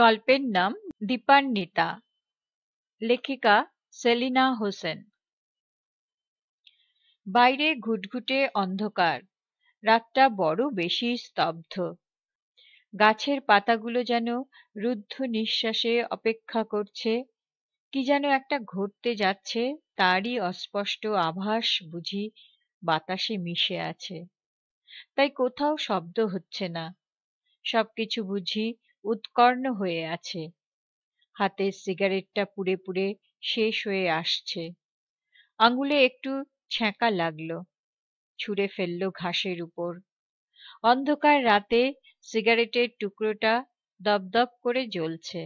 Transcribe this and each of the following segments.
গল্পের নাম দীপান্বিতা লেখিকা সেলিনা হোসেন বাইরে ঘুটঘুটে অন্ধকার রাতটা বড় বেশি স্তব্ধ গাছের পাতাগুলো যেন রুদ্ধ নিঃশ্বাসে অপেক্ষা করছে কি যেন একটা ঘটতে যাচ্ছে তারই অস্পষ্ট আভাস বুঝি বাতাসে মিশে আছে তাই কোথাও শব্দ হচ্ছে না সবকিছু বুঝি উৎকর্ণ হয়ে আছে হাতের সিগারেটটা পুড়ে পুড়ে শেষ হয়ে আসছে আঙুলে একটু ছ্যাঁকা লাগল ছুঁড়ে ফেলল ঘাসের উপর অন্ধকার রাতে সিগারেটের টুকরোটা দপদপ করে জ্বলছে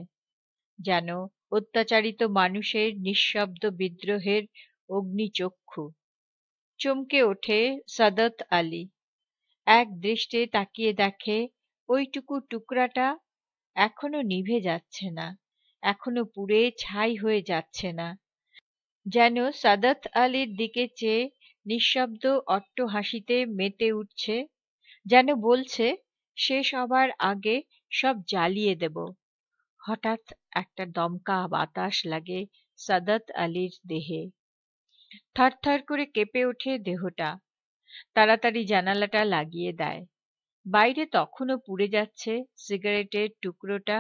যেন অত্যাচারিত মানুষের নিঃশব্দ বিদ্রোহের অগ্নিচক্ষু চমকে ওঠে সাদত আলী এক দৃষ্টে তাকিয়ে দেখে ওইটুকু টুকরাটা এখনো নিভে যাচ্ছে না এখনো পুড়ে ছাই হয়ে যাচ্ছে না যেন সাদাত আলীর দিকে চেয়ে নিঃশব্দ অট্ট হাসিতে মেতে উঠছে যেন বলছে সে সবার আগে সব জ্বালিয়ে দেব হঠাৎ একটা দমকা বাতাস লাগে সাদাত আলীর দেহে থরথর করে কেঁপে ওঠে দেহটা তাড়াতাড়ি জানালাটা লাগিয়ে দেয় বাইরে তখনও পুড়ে যাচ্ছে সিগারেটের টুকরোটা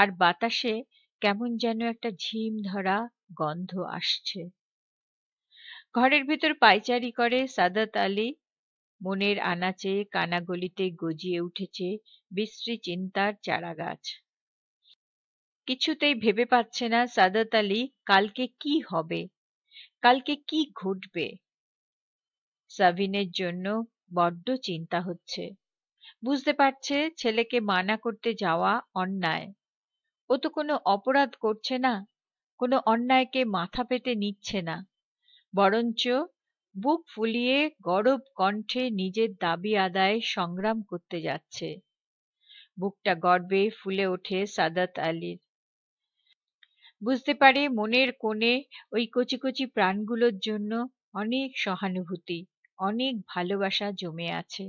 আর বাতাসে কেমন যেন একটা ঝিম ধরা গন্ধ আসছে ঘরের ভিতর পাইচারি করে সাদাত আলী মনের আনাচে কানাগলিতে গজিয়ে উঠেছে বিশ্রী চিন্তার চারাগাছ কিছুতেই ভেবে পাচ্ছে না সাদাত আলী কালকে কি হবে কালকে কি ঘটবে সাবিনের জন্য বড্ড চিন্তা হচ্ছে বুঝতে পারছে ছেলেকে মানা করতে যাওয়া অন্যায় ও তো কোনো অপরাধ করছে না কোনো অন্যায়কে মাথা পেতে নিচ্ছে না বরঞ্চ বুক ফুলিয়ে গরব কণ্ঠে নিজের দাবি আদায় সংগ্রাম করতে যাচ্ছে বুকটা গর্বে ফুলে ওঠে সাদাত আলীর বুঝতে পারে মনের কোণে ওই কচি কচি প্রাণগুলোর জন্য অনেক সহানুভূতি অনেক ভালোবাসা জমে আছে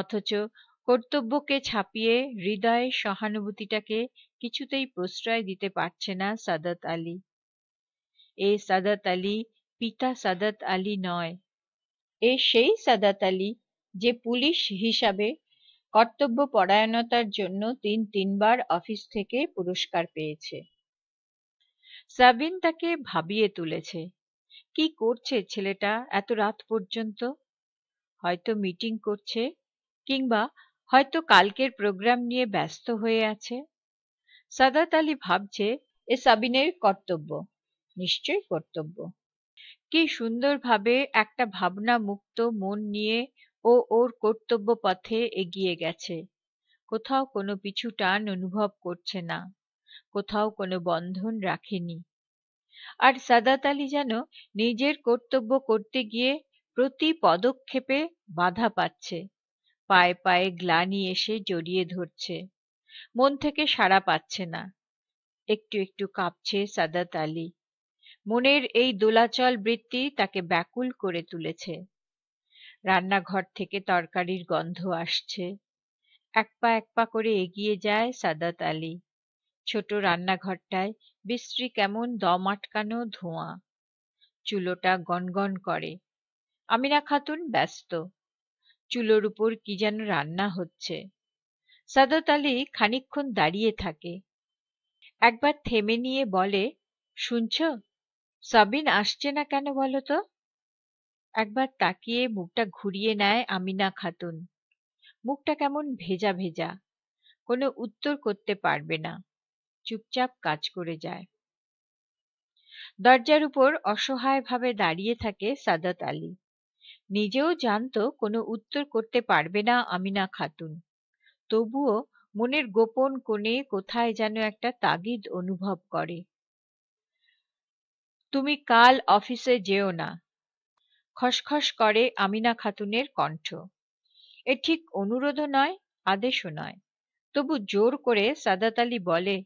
অথচ কর্তব্যকে ছাপিয়ে হৃদয়ে সহানুভূতিটাকে কিছুতেই প্রশ্রয় দিতে পারছে না সাদাত আলী এ সাদাত আলী পিতা সাদাত আলী নয় এ সেই সাদাত আলী যে পুলিশ হিসাবে কর্তব্য পরায়ণতার জন্য তিন তিনবার অফিস থেকে পুরস্কার পেয়েছে সাবিন তাকে ভাবিয়ে তুলেছে কি করছে ছেলেটা এত রাত পর্যন্ত হয়তো মিটিং করছে কিংবা হয়তো কালকের প্রোগ্রাম নিয়ে ব্যস্ত হয়ে আছে সাদাত আলী ভাবছে এ সাবিনের কর্তব্য নিশ্চয়ই কর্তব্য কি সুন্দরভাবে একটা ভাবনা মুক্ত মন নিয়ে ও ওর কর্তব্য পথে এগিয়ে গেছে কোথাও কোনো পিছু টান অনুভব করছে না কোথাও কোনো বন্ধন রাখেনি আর সাদাত আলী যেন নিজের কর্তব্য করতে গিয়ে প্রতি পদক্ষেপে বাধা পাচ্ছে পায়ে পায়ে গ্লানি এসে জড়িয়ে ধরছে মন থেকে সাড়া পাচ্ছে না একটু একটু কাঁপছে সাদাত আলী মনের এই দোলাচল বৃত্তি তাকে ব্যাকুল করে তুলেছে রান্নাঘর থেকে তরকারির গন্ধ আসছে এক পা এক পা করে এগিয়ে যায় সাদাত আলী ছোট রান্নাঘরটায় বিশ্রী কেমন দম আটকানো ধোঁয়া চুলোটা গনগন করে আমিনা খাতুন ব্যস্ত চুলোর উপর কি যেন রান্না হচ্ছে সাদত আলী খানিক্ষণ দাঁড়িয়ে থাকে একবার থেমে নিয়ে বলে শুনছ সাবিন আসছে না কেন বলো তো একবার তাকিয়ে মুখটা ঘুরিয়ে নেয় আমিনা খাতুন মুখটা কেমন ভেজা ভেজা কোনো উত্তর করতে পারবে না চুপচাপ কাজ করে যায় দরজার উপর অসহায়ভাবে দাঁড়িয়ে থাকে সাদাত আলী নিজেও জানত কোনো উত্তর করতে পারবে না আমিনা খাতুন তবুও মনের গোপন কোণে কোথায় যেন একটা তাগিদ অনুভব করে তুমি কাল অফিসে যেও না খসখস করে আমিনা খাতুনের কণ্ঠ এ ঠিক অনুরোধও নয় আদেশও নয় তবু জোর করে সাদাত আলী বলে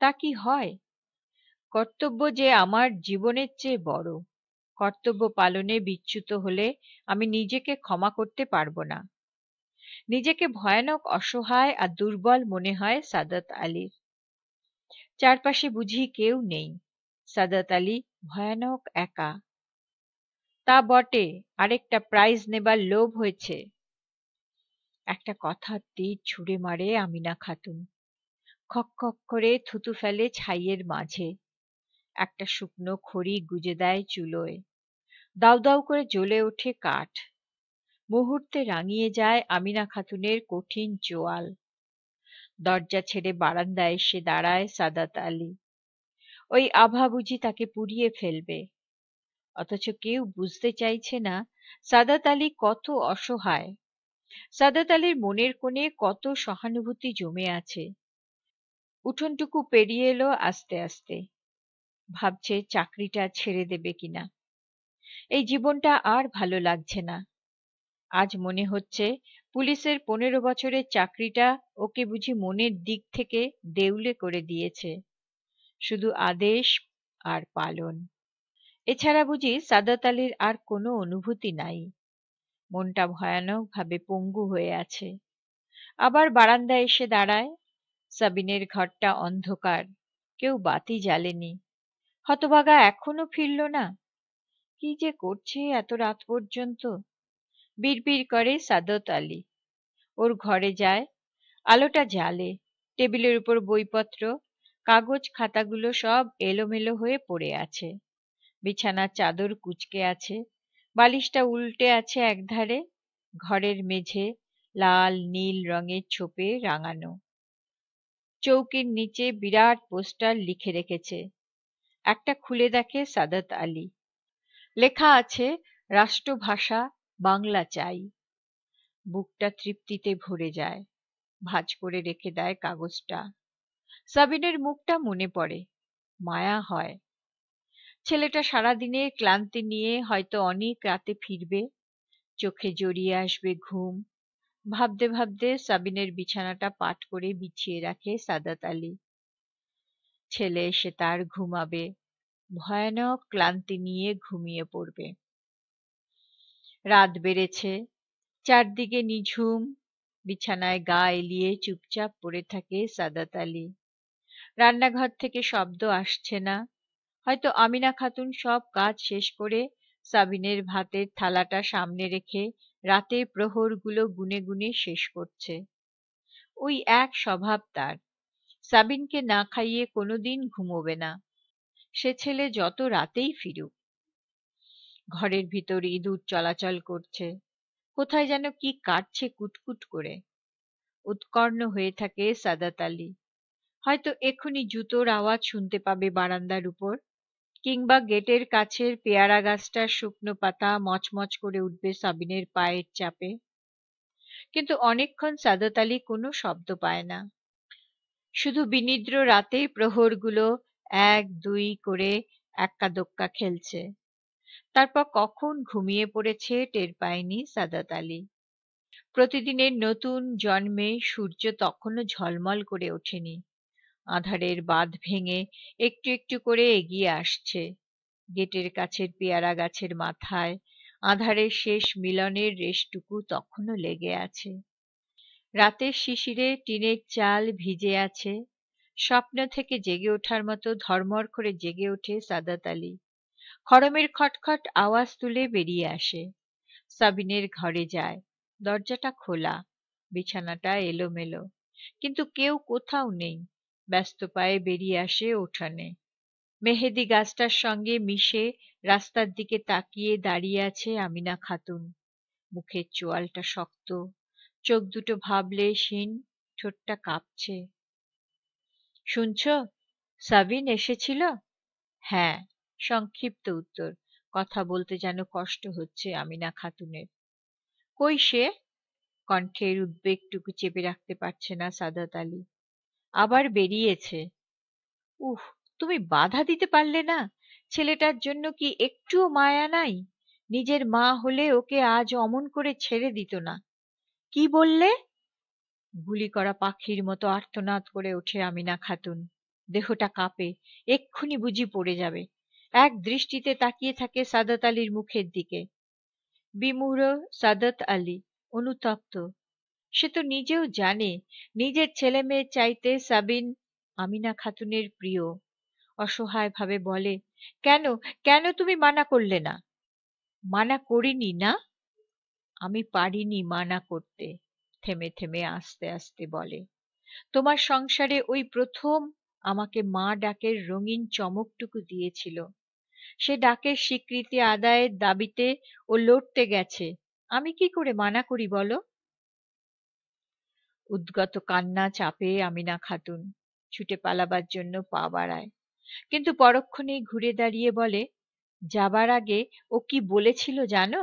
তা কি হয় কর্তব্য যে আমার জীবনের চেয়ে বড় কর্তব্য পালনে বিচ্যুত হলে আমি নিজেকে ক্ষমা করতে পারব না নিজেকে ভয়ানক অসহায় আর দুর্বল মনে হয় সাদাত আলীর চারপাশে বুঝি কেউ নেই সাদাত আলী ভয়ানক একা তা বটে আরেকটা প্রাইজ নেবার লোভ হয়েছে একটা কথা তীর ছুড়ে মারে আমিনা খাতুন খক খক করে থুতু ফেলে ছাইয়ের মাঝে একটা শুকনো খড়ি গুজে দেয় চুলোয় দাউ দাউ করে জ্বলে ওঠে কাঠ মুহূর্তে রাঙিয়ে যায় আমিনা খাতুনের কঠিন জোয়াল দরজা ছেড়ে বারান্দায় এসে দাঁড়ায় সাদাত আলী ওই আভা বুঝি তাকে পুড়িয়ে ফেলবে অথচ কেউ বুঝতে চাইছে না সাদাত আলী কত অসহায় সাদাত আলীর মনের কোণে কত সহানুভূতি জমে আছে উঠোনটুকু পেরিয়ে এলো আস্তে আস্তে ভাবছে চাকরিটা ছেড়ে দেবে কিনা এই জীবনটা আর ভালো লাগছে না আজ মনে হচ্ছে পুলিশের পনেরো বছরের চাকরিটা ওকে বুঝি মনের দিক থেকে দেউলে করে দিয়েছে শুধু আদেশ আর পালন এছাড়া বুঝি সাদাত আলীর আর কোনো অনুভূতি নাই মনটা ভয়ানকভাবে পঙ্গু হয়ে আছে আবার বারান্দায় এসে দাঁড়ায় সাবিনের ঘরটা অন্ধকার কেউ বাতি জ্বালেনি হতভাগা এখনো ফিরল না কি যে করছে এত রাত পর্যন্ত বিড়বিড় করে সাদত আলী ওর ঘরে যায় আলোটা জ্বালে টেবিলের উপর বইপত্র কাগজ খাতাগুলো সব এলোমেলো হয়ে পড়ে আছে বিছানার চাদর কুচকে আছে বালিশটা উল্টে আছে একধারে ঘরের মেঝে লাল নীল রঙের ছোপে রাঙানো চৌকির নিচে বিরাট পোস্টার লিখে রেখেছে একটা খুলে দেখে সাদাত আলী লেখা আছে রাষ্ট্রভাষা বাংলা চাই বুকটা তৃপ্তিতে ভরে যায় ভাজ করে রেখে দেয় কাগজটা সাবিনের মুখটা মনে পড়ে মায়া হয় ছেলেটা সারাদিনে ক্লান্তি নিয়ে হয়তো অনেক রাতে ফিরবে চোখে জড়িয়ে আসবে ঘুম ভাবতে ভাবতে সাবিনের বিছানাটা পাট করে বিছিয়ে রাখে সাদাত আলী ছেলে এসে তার ঘুমাবে, ভয়ানক ক্লান্তি নিয়ে ঘুমিয়ে পড়বে। রাত বেড়েছে, চারদিকে নিঝুম, বিছানায় গা এলিয়ে চুপচাপ পড়ে থাকে সাদাত আলী। রান্নাঘর থেকে শব্দ আসছে না, হয়তো আমিনা খাতুন সব কাজ শেষ করে সাবিনের ভাতের থালাটা সামনে রেখে রাতের প্রহরগুলো গুনে গুনে শেষ করছে। ওই এক স্বভাব তার সাবিনকে না খাইয়ে কোনোদিন ঘুমোবে না সে ছেলে যত রাতেই ফিরুক ঘরের ভিতর ইঁদুর চলাচল করছে কোথায় যেন কি কাটছে কুটকুট করে উৎকর্ণ হয়ে থাকে সাদাত আলী হয়তো এক্ষুনি জুতোর আওয়াজ শুনতে পাবে বারান্দার উপর কিংবা গেটের কাছের পেয়ারা গাছটার শুকনো পাতা মচমচ করে উঠবে সাবিনের পায়ের চাপে কিন্তু অনেকক্ষণ সাদাত আলী কোনো শব্দ পায় না শুধু বিনিদ্র রাতে প্রহরগুলো এক দুই করে এক্কা দোক্কা খেলছে তারপর কখন ঘুমিয়ে পড়েছে টের পায়নি সাদাত আলী প্রতিদিনের নতুন জন্মে সূর্য তখনও ঝলমল করে ওঠেনি আধারের বাঁধ ভেঙে একটু একটু করে এগিয়ে আসছে গেটের কাছের পেয়ারা গাছের মাথায় আধারের শেষ মিলনের রেশটুকু তখনও লেগে আছে রাতের শিশিরে টিনের চাল ভিজে আছে স্বপ্ন থেকে জেগে ওঠার মতো ধর্মর করে জেগে ওঠে সাদাত আলী খড়মের খটখট আওয়াজ তুলে বেরিয়ে আসে সাবিনের ঘরে যায় দরজাটা খোলা বিছানাটা এলোমেলো কিন্তু কেউ কোথাও নেই ব্যস্ত পায়ে বেরিয়ে আসে ওঠানে মেহেদি গাছটার সঙ্গে মিশে রাস্তার দিকে তাকিয়ে দাঁড়িয়ে আছে আমিনা খাতুন মুখের চোয়ালটা শক্ত চোখ দুটো ভাবলে শিন ঠোঁটটা কাঁপছে শুনছ সাবিন এসেছিল হ্যাঁ সংক্ষিপ্ত উত্তর কথা বলতে যেন কষ্ট হচ্ছে আমিনা খাতুনের কই সে কণ্ঠের উদ্বেগটুকু চেপে রাখতে পারছে না সাদাত আলী আবার বেরিয়েছে উহ তুমি বাধা দিতে পারলে না ছেলেটার জন্য কি একটুও মায়া নাই নিজের মা হলে ওকে আজ অমন করে ছেড়ে দিত না কি বললে গুলি করা পাখির মতো আর্তনাদ করে ওঠে আমিনা খাতুন দেহটা কাঁপে এক্ষুনি বুঝি পড়ে যাবে এক দৃষ্টিতে তাকিয়ে থাকে সাদাত আলীর মুখের দিকে বিমুর সাদাত আলী অনুতপ্ত সে তো নিজেও জানে নিজের ছেলে মেয়ে চাইতে সাবিন আমিনা খাতুনের প্রিয় অসহায়ভাবে বলে কেন কেন তুমি মানা করলে না মানা করিনি না আমি পারিনি মানা করতে থেমে থেমে আস্তে আস্তে বলে তোমার সংসারে ওই প্রথম আমাকে মা ডাকের রঙিন চমকটুকু দিয়েছিল সে ডাকের স্বীকৃতি আদায়ের দাবিতে ও লড়তে গেছে আমি কি করে মানা করি বলো উদ্গত কান্না চাপে আমিনা খাতুন ছুটে পালাবার জন্য পা বাড়ায় কিন্তু পরক্ষণেই ঘুরে দাঁড়িয়ে বলে যাবার আগে ও কি বলেছিল জানো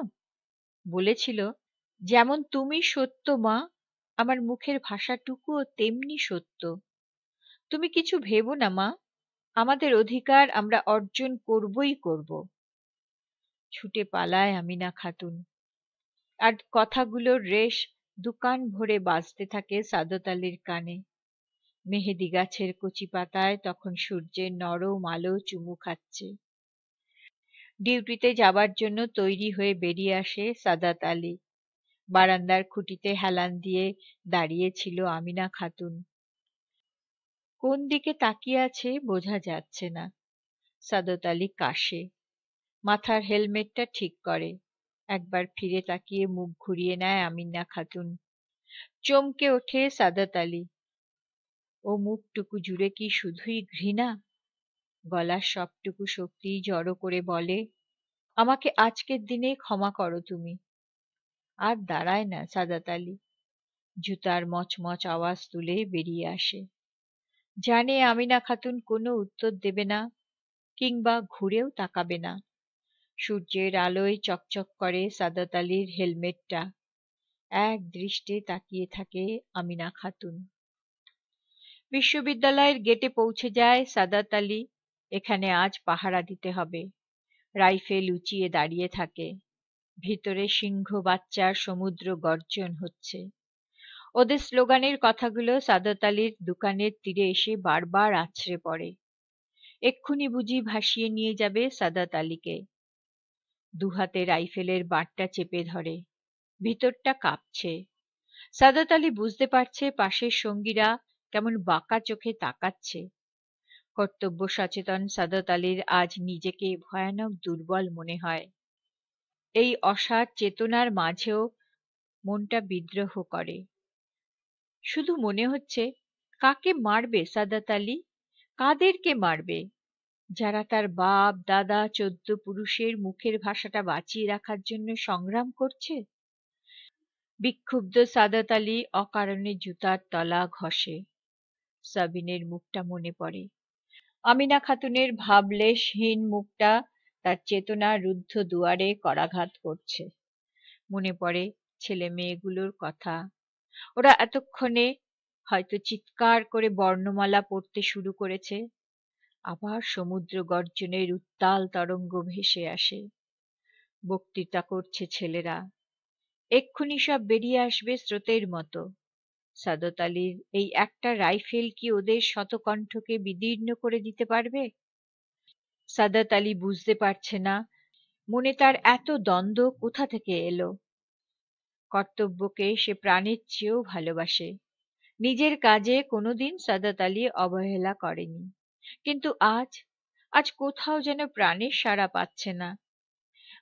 বলেছিল যেমন তুমি সত্য মা আমার মুখের ভাষাটুকুও তেমনি সত্য তুমি কিছু ভেবো না মা আমাদের অধিকার আমরা অর্জন করবই করব ছুটে পালায় আমিনা খাতুন আর কথাগুলোর রেশ দুকান ভরে বাজতে থাকে সাদত আলীর কানে মেহেদি গাছের কচি পাতায় তখন সূর্যের নরম আলো চুমু খাচ্ছে ডিউটিতে যাবার জন্য তৈরি হয়ে বেরিয়ে আসে সাদাত আলী বারান্দার খুঁটিতে হেলান দিয়ে দাঁড়িয়ে ছিল আমিনা খাতুন কোন দিকে তাকিয়ে আছে বোঝা যাচ্ছে না সাদত আলী কাশে মাথার হেলমেটটা ঠিক করে একবার ফিরে তাকিয়ে মুখ ঘুরিয়ে নেয় আমিনা খাতুন চমকে ওঠে সাদাত আলী ও মুখটুকু জুড়ে কি শুধুই ঘৃণা গলার সবটুকু শক্তি জড়ো করে বলে আমাকে আজকের দিনে ক্ষমা করো তুমি আর দাঁড়ায় না সাদাত আলী জুতার মচমচ আওয়াজ তুলে বেরিয়ে আসে জানে আমিনা খাতুন কোনো উত্তর দেবে না কিংবা ঘুরেও তাকাবে না সূর্যের আলোয় চকচক করে সাদাত আলীর হেলমেটটা এক দৃষ্টে তাকিয়ে থাকে আমিনা খাতুন বিশ্ববিদ্যালয়ের গেটে পৌঁছে যায় সাদাত আলী এখানে আজ পাহারা দিতে হবে রাইফেল উঁচিয়ে দাঁড়িয়ে থাকে ভিতরে সিংহ বাচ্চার সমুদ্র গর্জন হচ্ছে ওদের স্লোগানের কথাগুলো সাদত আলীর দোকানের তীরে এসে বারবার আছড়ে পড়ে এক্ষুনি বুঝি ভাসিয়ে নিয়ে যাবে সাদত আলীকে দুহাতে রাইফেলের বাঁটটা চেপে ধরে ভিতরটা কাঁপছে সাদত আলী বুঝতে পারছে পাশের সঙ্গীরা কেমন বাঁকা চোখে তাকাচ্ছে কর্তব্য সচেতন সাদত আলীর আজ নিজেকে ভয়ানক দুর্বল মনে হয় এই অসার চেতনার মাঝেও মনটা বিদ্রোহ করে শুধু মনে হচ্ছে কাকে মারবে সাদাত আলী কাদেরকে মারবে যারা তার বাপ দাদা চোদ্দ পুরুষের মুখের ভাষাটা বাঁচিয়ে রাখার জন্য সংগ্রাম করছে বিক্ষুব্ধ সাদাত আলী অকারণে জুতার তলা ঘষে সাবিনের মুখটা মনে পড়ে আমিনা খাতুনের ভাবলেশহীন মুখটা তার চেতনা রুদ্ধ দুয়ারে করাঘাত করছে মনে পড়ে ছেলে মেয়েগুলোর কথা ওরা এতক্ষণে হয়তো চিৎকার করে বর্ণমালা পড়তে শুরু করেছে আবার সমুদ্র গর্জনের উত্তাল তরঙ্গ ভেসে আসে বক্তৃতা করছে ছেলেরা এক্ষুনি সব বেরিয়ে আসবে স্রোতের মতো সাদত আলীর এই একটা রাইফেল কি ওদের শতকণ্ঠকে বিদীর্ণ করে দিতে পারবে সাদত আলী বুঝতে পারছে না মনে তার এত দ্বন্দ্ব কোথা থেকে এলো কর্তব্যকে সে প্রাণের চেয়েও ভালোবাসে নিজের কাজে কোনোদিন সাদত আলী অবহেলা করেনি কিন্তু আজ আজ কোথাও যেন প্রাণের সাড়া পাচ্ছে না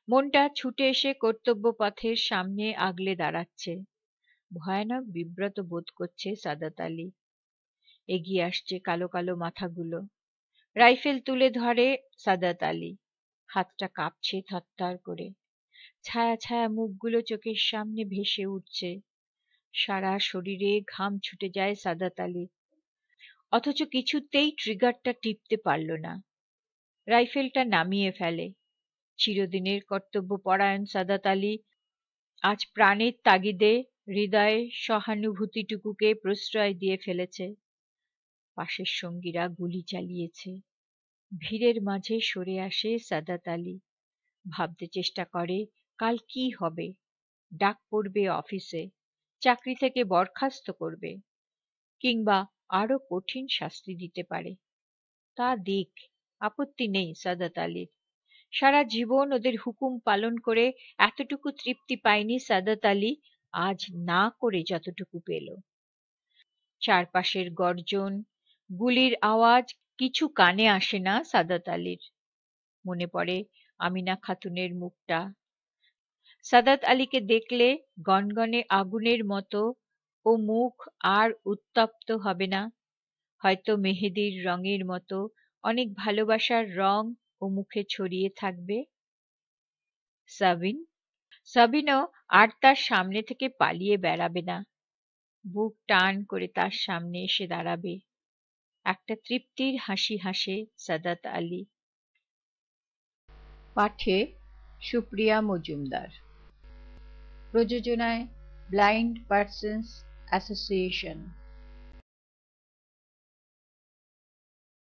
মনটা ছুটে এসে কর্তব্য পথের সামনে আগলে দাঁড়াচ্ছে ভয়ানক বিব্রত বোধ করছে সাদাত আলী এগিয়ে আসছে কালো কালো মাথাগুলো রাইফেল তুলে ধরে সাদাত আলী হাতটা কাঁপছে থরথর করে ছায়া ছায়া মুখগুলো চোখের সামনে ভেসে উঠছে সারা শরীরে ঘাম ছুটে যায় সাদাত আলীর অথচ কিছুতেই ট্রিগারটা টিপতে পারল না রাইফেলটা নামিয়ে ফেলে চিরদিনের কর্তব্য পরায়ণ সাদাত আলী আজ প্রাণের তাগিদে হৃদয়ে সহানুভূতিটুকুকে প্রশ্রয় দিয়ে ফেলেছে পাশের সঙ্গীরা গুলি চালিয়েছে ভিড়ের মাঝে সরে আসে সাদাত আলী ভাবতে চেষ্টা করে কাল কি হবে ডাক পড়বে অফিসে চাকরি থেকে বরখাস্ত করবে কিংবা আরো কঠিন শাস্তি দিতে পারে তা দিক আপত্তি নেই সাদাত আলীর সারা জীবন ওদের হুকুম পালন করে এতটুকু তৃপ্তি পায়নি সাদাত আলী আজ না করে যতটুকু পেল চারপাশের গর্জন গুলির আওয়াজ কিছু কানে আসে না সাদাত আলীর মনে পড়ে আমিনা খাতুনের মুখটা সাদাত আলীকে দেখলে গনগনে আগুনের মতো ও মুখ আর উত্তপ্ত হবে না হয়তো মেহেদির রঙের মতো অনেক ভালোবাসার রং ও মুখে ছড়িয়ে থাকবে সাবিন সাবিনাও আর তার সামনে থেকে পালিয়ে বেড়াবে না বুক টান করে তার সামনে এসে দাঁড়াবে একটা তৃপ্তির হাসি হাসে সাদাত আলী পাঠে সুপ্রিয়া মজুমদার প্রযোজনায় ব্লাইন্ড পার্সন্স অ্যাসোসিয়েশন